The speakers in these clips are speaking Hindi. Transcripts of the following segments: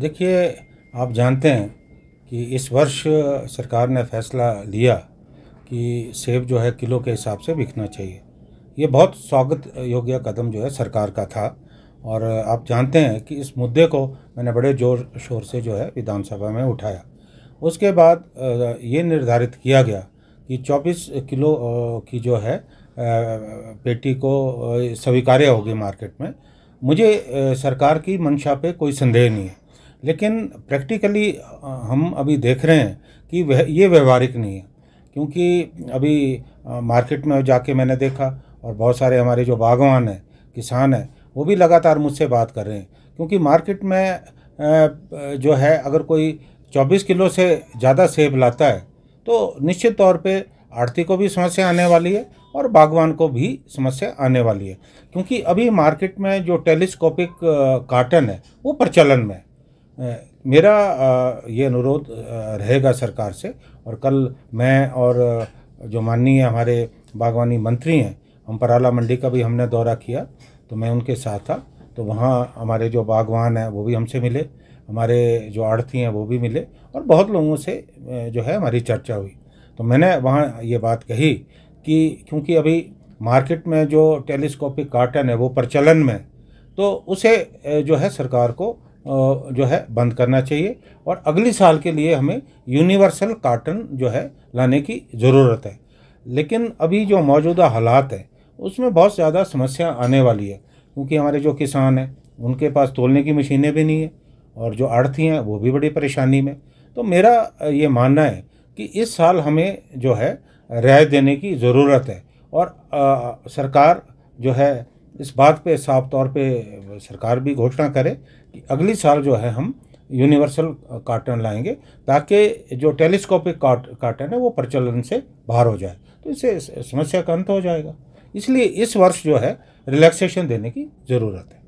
देखिए आप जानते हैं कि इस वर्ष सरकार ने फैसला लिया कि सेब जो है किलो के हिसाब से बिकना चाहिए ये बहुत स्वागत योग्य कदम जो है सरकार का था और आप जानते हैं कि इस मुद्दे को मैंने बड़े जोर शोर से जो है विधानसभा में उठाया उसके बाद ये निर्धारित किया गया कि 24 किलो की जो है पेटी को स्वीकार्य होगी मार्केट में मुझे सरकार की मंशा पे कोई संदेह नहीं है लेकिन प्रैक्टिकली हम अभी देख रहे हैं कि वह ये व्यवहारिक नहीं है क्योंकि अभी मार्केट में जाके मैंने देखा और बहुत सारे हमारे जो बागवान हैं किसान हैं वो भी लगातार मुझसे बात कर रहे हैं क्योंकि मार्केट में जो है अगर कोई 24 किलो से ज़्यादा सेब लाता है तो निश्चित तौर पे आड़ती को भी समस्या आने वाली है और बागवान को भी समस्या आने वाली है क्योंकि अभी मार्केट में जो टेलीस्कोपिक काटन है वो प्रचलन में है मेरा ये अनुरोध रहेगा सरकार से और कल मैं और जो माननीय हमारे बागवानी मंत्री हैं हम पराला मंडी का भी हमने दौरा किया तो मैं उनके साथ था तो वहाँ हमारे जो बागवान हैं वो भी हमसे मिले हमारे जो आड़ती हैं वो भी मिले और बहुत लोगों से जो है हमारी चर्चा हुई तो मैंने वहाँ ये बात कही कि क्योंकि अभी मार्केट में जो टेलीस्कोपिक कार्टन है वो प्रचलन में तो उसे जो है सरकार को जो है बंद करना चाहिए और अगले साल के लिए हमें यूनिवर्सल काटन जो है लाने की ज़रूरत है लेकिन अभी जो मौजूदा हालात है उसमें बहुत ज़्यादा समस्या आने वाली है क्योंकि हमारे जो किसान हैं उनके पास तोलने की मशीनें भी नहीं है और जो आड़ती हैं वो भी बड़ी परेशानी में तो मेरा ये मानना है कि इस साल हमें जो है रियायत देने की ज़रूरत है और आ, सरकार जो है इस बात पे साफ तौर पे सरकार भी घोषणा करे कि अगली साल जो है हम यूनिवर्सल कार्टन लाएंगे ताकि जो टेलीस्कोपिक कार्टन है वो प्रचलन से बाहर हो जाए तो इससे समस्या का अंत हो जाएगा इसलिए इस वर्ष जो है रिलैक्सेशन देने की ज़रूरत है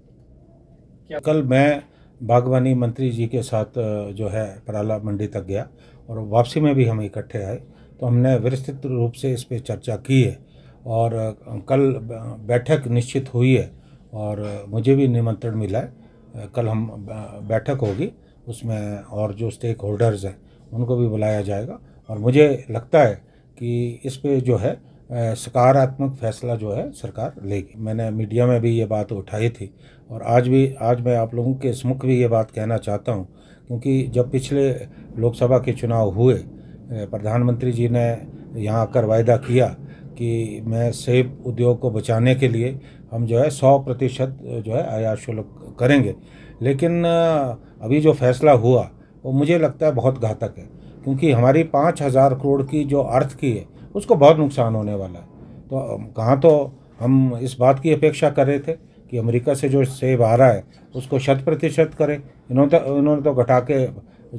क्या? कल मैं बागवानी मंत्री जी के साथ जो है पराला मंडी तक गया और वापसी में भी हम इकट्ठे आए तो हमने विस्तृत रूप से इस पर चर्चा की है और कल बैठक निश्चित हुई है और मुझे भी निमंत्रण मिला है कल हम बैठक होगी उसमें और जो स्टेक होल्डर्स हैं उनको भी बुलाया जाएगा और मुझे लगता है कि इस पे जो है सकारात्मक फैसला जो है सरकार लेगी मैंने मीडिया में भी ये बात उठाई थी और आज भी आज मैं आप लोगों के समुख भी ये बात कहना चाहता हूँ क्योंकि जब पिछले लोकसभा के चुनाव हुए प्रधानमंत्री जी ने यहाँ आकर वायदा किया कि मैं सेब उद्योग को बचाने के लिए हम जो है सौ प्रतिशत जो है आयात शुल्क करेंगे लेकिन अभी जो फैसला हुआ वो मुझे लगता है बहुत घातक है क्योंकि हमारी पाँच हज़ार करोड़ की जो अर्थ की है उसको बहुत नुकसान होने वाला है तो कहाँ तो हम इस बात की अपेक्षा कर रहे थे कि अमेरिका से जो सेब आ रहा है उसको शत प्रतिशत करें इन्होंने तो इन्होंने तो घटा के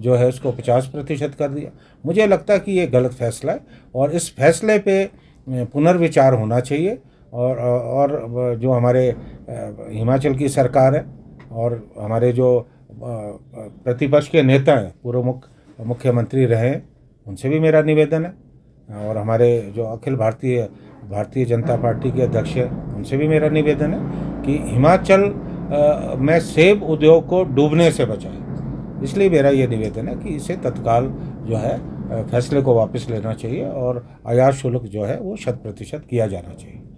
जो है उसको पचास प्रतिशत कर दिया मुझे लगता है कि ये गलत फैसला है और इस फैसले पे पुनर्विचार होना चाहिए और और जो हमारे हिमाचल की सरकार है और हमारे जो प्रतिपक्ष के नेता हैं पूर्व मुख्य मुख्यमंत्री रहे उनसे भी मेरा निवेदन है और हमारे जो अखिल भारतीय भारतीय जनता पार्टी के अध्यक्ष हैं उनसे भी मेरा निवेदन है कि हिमाचल में सेब उद्योग को डूबने से बचाए इसलिए मेरा ये निवेदन है कि इसे तत्काल जो है फैसले को वापस लेना चाहिए और आयात शुल्क जो है वो शत प्रतिशत किया जाना चाहिए